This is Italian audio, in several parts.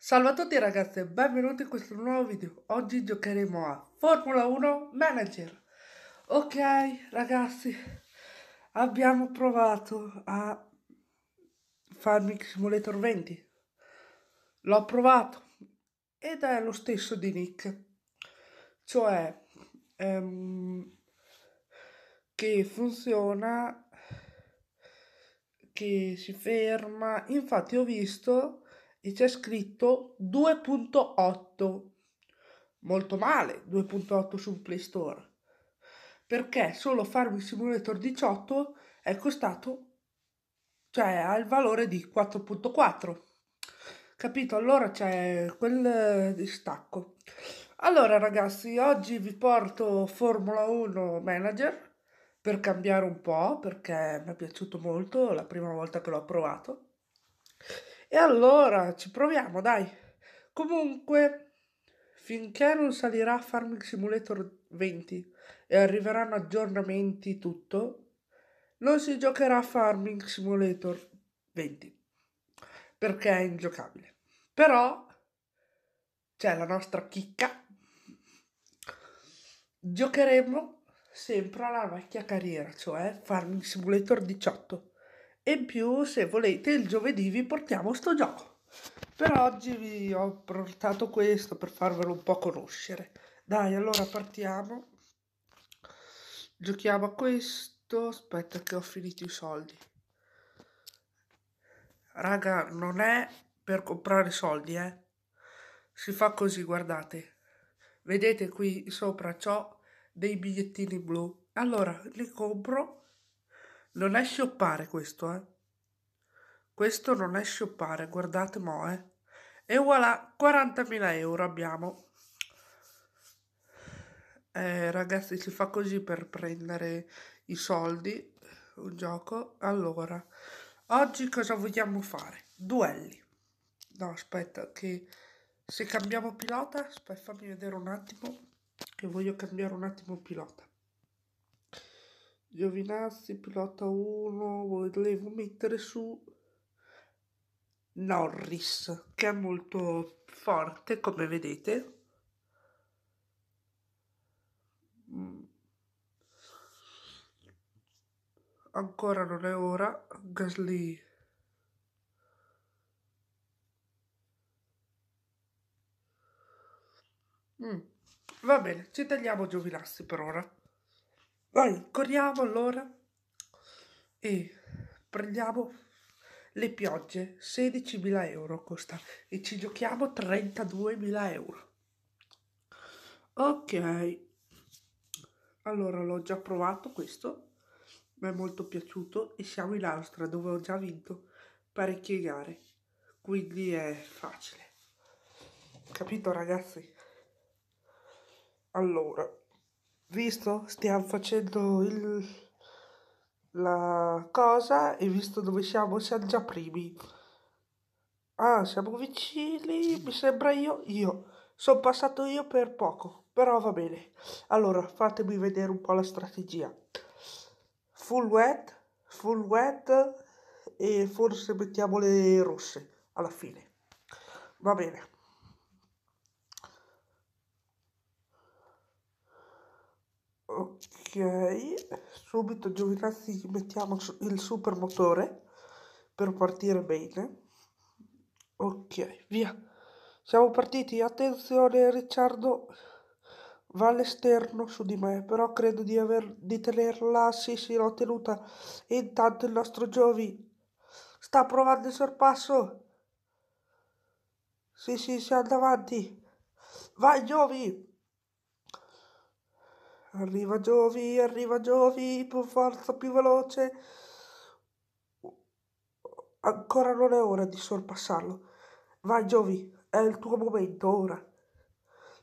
Salve a tutti ragazzi e benvenuti in questo nuovo video Oggi giocheremo a Formula 1 Manager Ok ragazzi Abbiamo provato a Farming Simulator 20 L'ho provato Ed è lo stesso di Nick Cioè ehm, Che funziona Che si ferma Infatti ho visto e c'è scritto 2.8. Molto male 2.8 su Play Store. Perché solo Farming Simulator 18 è costato, cioè ha il valore di 4.4. Capito? Allora c'è quel distacco. Allora ragazzi, oggi vi porto Formula 1 Manager per cambiare un po' perché mi è piaciuto molto la prima volta che l'ho provato e allora ci proviamo, dai. Comunque, finché non salirà Farming Simulator 20 e arriveranno aggiornamenti tutto, non si giocherà Farming Simulator 20 perché è ingiocabile. Però c'è la nostra chicca. Giocheremo sempre alla vecchia carriera, cioè Farming Simulator 18 e in più se volete il giovedì vi portiamo sto gioco per oggi vi ho portato questo per farvelo un po' conoscere dai allora partiamo giochiamo a questo aspetta che ho finito i soldi raga non è per comprare soldi eh si fa così guardate vedete qui sopra ciò dei bigliettini blu allora li compro non è scioppare questo, eh? Questo non è scioppare, guardate mo, eh? E voilà, 40.000 euro abbiamo. Eh, ragazzi, si fa così per prendere i soldi. Un gioco. Allora, oggi cosa vogliamo fare? Duelli. No, aspetta, che se cambiamo pilota, aspetta, fammi vedere un attimo, che voglio cambiare un attimo pilota. Giovinazzi, pilota 1, volevo mettere su Norris, che è molto forte, come vedete. Mm. Ancora non è ora, Gasly. Mm. Va bene, ci tagliamo Giovinazzi per ora. Vai, corriamo allora e prendiamo le piogge, 16.000 euro costa e ci giochiamo 32.000 euro. Ok, allora l'ho già provato questo, mi è molto piaciuto e siamo in Austria dove ho già vinto parecchie gare, quindi è facile. Capito ragazzi? Allora visto stiamo facendo il, la cosa e visto dove siamo siamo già primi ah siamo vicini mi sembra io io sono passato io per poco però va bene allora fatemi vedere un po' la strategia full wet full wet e forse mettiamo le rosse alla fine va bene ok subito giovinazzi mettiamo il super motore per partire bene ok via siamo partiti attenzione Ricciardo va all'esterno su di me però credo di aver di tenerla sì sì l'ho tenuta e intanto il nostro Giovi sta provando il sorpasso sì sì siamo davanti vai Giovi Arriva Giovi, arriva Giovi, più forza, più veloce. Ancora non è ora di sorpassarlo. Vai Giovi, è il tuo momento ora.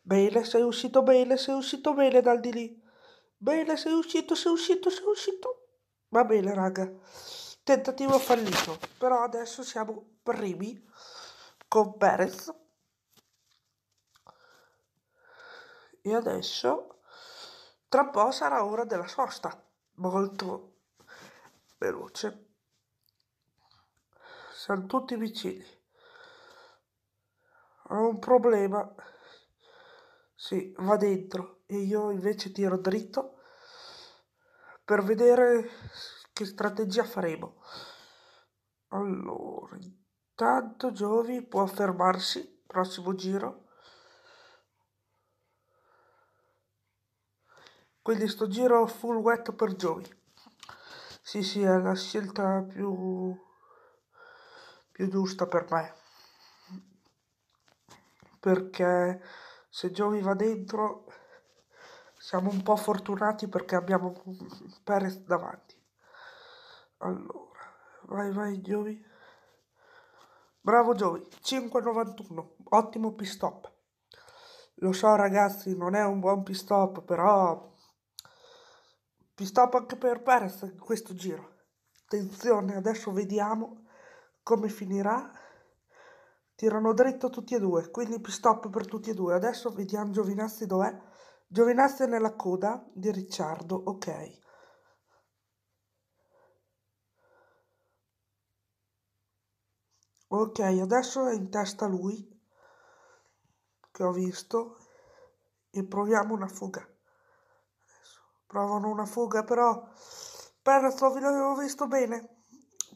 Bene, sei uscito bene, sei uscito bene dal di lì. Bene, sei uscito, sei uscito, sei uscito. Va bene, raga. Tentativo fallito. Però adesso siamo primi con Perez. E adesso tra po' sarà ora della sosta, molto veloce. Siamo tutti vicini. Ho un problema. Sì, va dentro e io invece tiro dritto per vedere che strategia faremo. Allora, intanto Giovi può fermarsi, prossimo giro. Quindi sto giro full wet per Joey. Sì, sì, è la scelta più, più giusta per me. Perché se Giovi va dentro siamo un po' fortunati perché abbiamo Perez davanti. Allora, vai, vai Giovi. Bravo Giovi, 5.91, ottimo pit stop. Lo so ragazzi, non è un buon pit stop, però ti stavo anche per Perez in questo giro. Attenzione, adesso vediamo come finirà. Tirano dritto tutti e due, quindi pit stop per tutti e due. Adesso vediamo Giovinazzi dov'è. Giovinazzi è nella coda di Ricciardo, ok. Ok, adesso è in testa lui, che ho visto, e proviamo una fuga provano una fuga, però Perez lo l'avevo visto bene.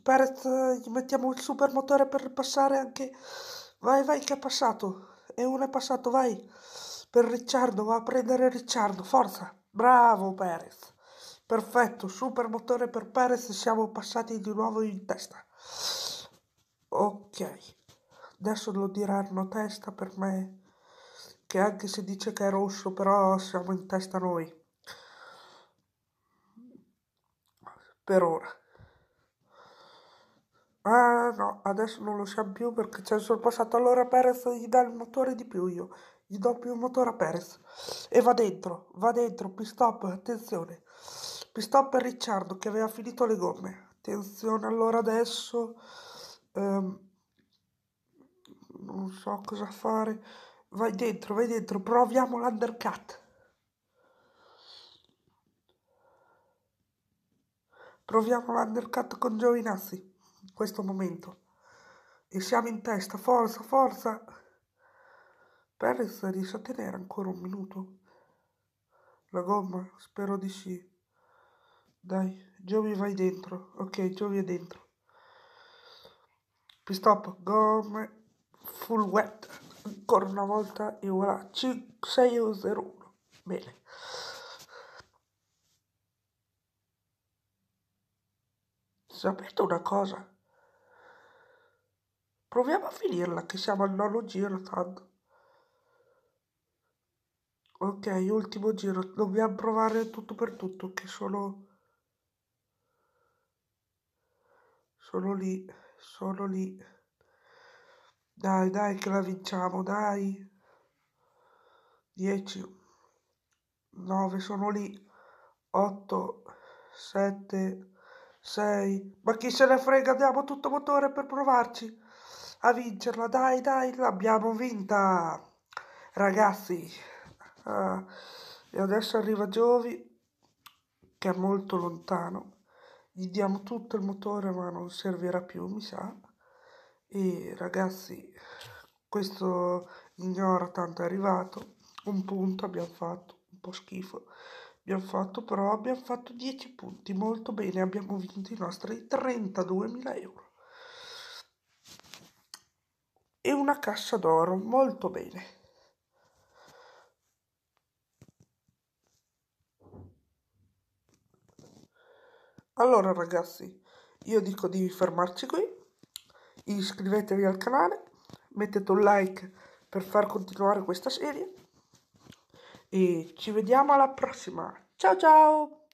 Perez eh, gli mettiamo il super motore per passare anche... Vai, vai, che è passato. E uno è passato, vai. Per Ricciardo, va a prendere Ricciardo, forza. Bravo Perez. Perfetto, super motore per Perez, siamo passati di nuovo in testa. Ok, adesso lo diranno testa per me, che anche se dice che è rosso, però siamo in testa noi. per ora. Ah no, adesso non lo sa più perché c'è il sorpassato. Allora Perez gli dà il motore di più io. Gli do più motore a Perez. E va dentro, va dentro. Pistop, attenzione. Pistop per Ricciardo che aveva finito le gomme. Attenzione, allora adesso... Um, non so cosa fare. Vai dentro, vai dentro. Proviamo l'undercut. Proviamo l'undercut con Giovinazzi in questo momento. E siamo in testa, forza, forza. Perez riesce a tenere ancora un minuto. La gomma, spero di sì. Dai, Giovi vai dentro. Ok, Giovi è dentro. Pistop, gomme, full wet. Ancora una volta e voilà, 6-0-1. Bene. Sapete una cosa? Proviamo a finirla, che siamo al nono giro tanto. Ok, ultimo giro. Dobbiamo provare tutto per tutto, che sono... Sono lì, sono lì. Dai, dai, che la vinciamo, dai. 10, 9, sono lì. 8, 7, 6. Ma chi se ne frega, diamo tutto motore per provarci a vincerla. Dai, dai, l'abbiamo vinta. Ragazzi. Ah. E adesso arriva Giovi, che è molto lontano. Gli diamo tutto il motore, ma non servirà più, mi sa. E ragazzi, questo ignora tanto è arrivato. Un punto abbiamo fatto, un po' schifo abbiamo fatto, però abbiamo fatto 10 punti, molto bene, abbiamo vinto i nostri 32.000 euro. E una cassa d'oro, molto bene. Allora ragazzi, io dico di fermarci qui, iscrivetevi al canale, mettete un like per far continuare questa serie e ci vediamo alla prossima. Ciao ciao!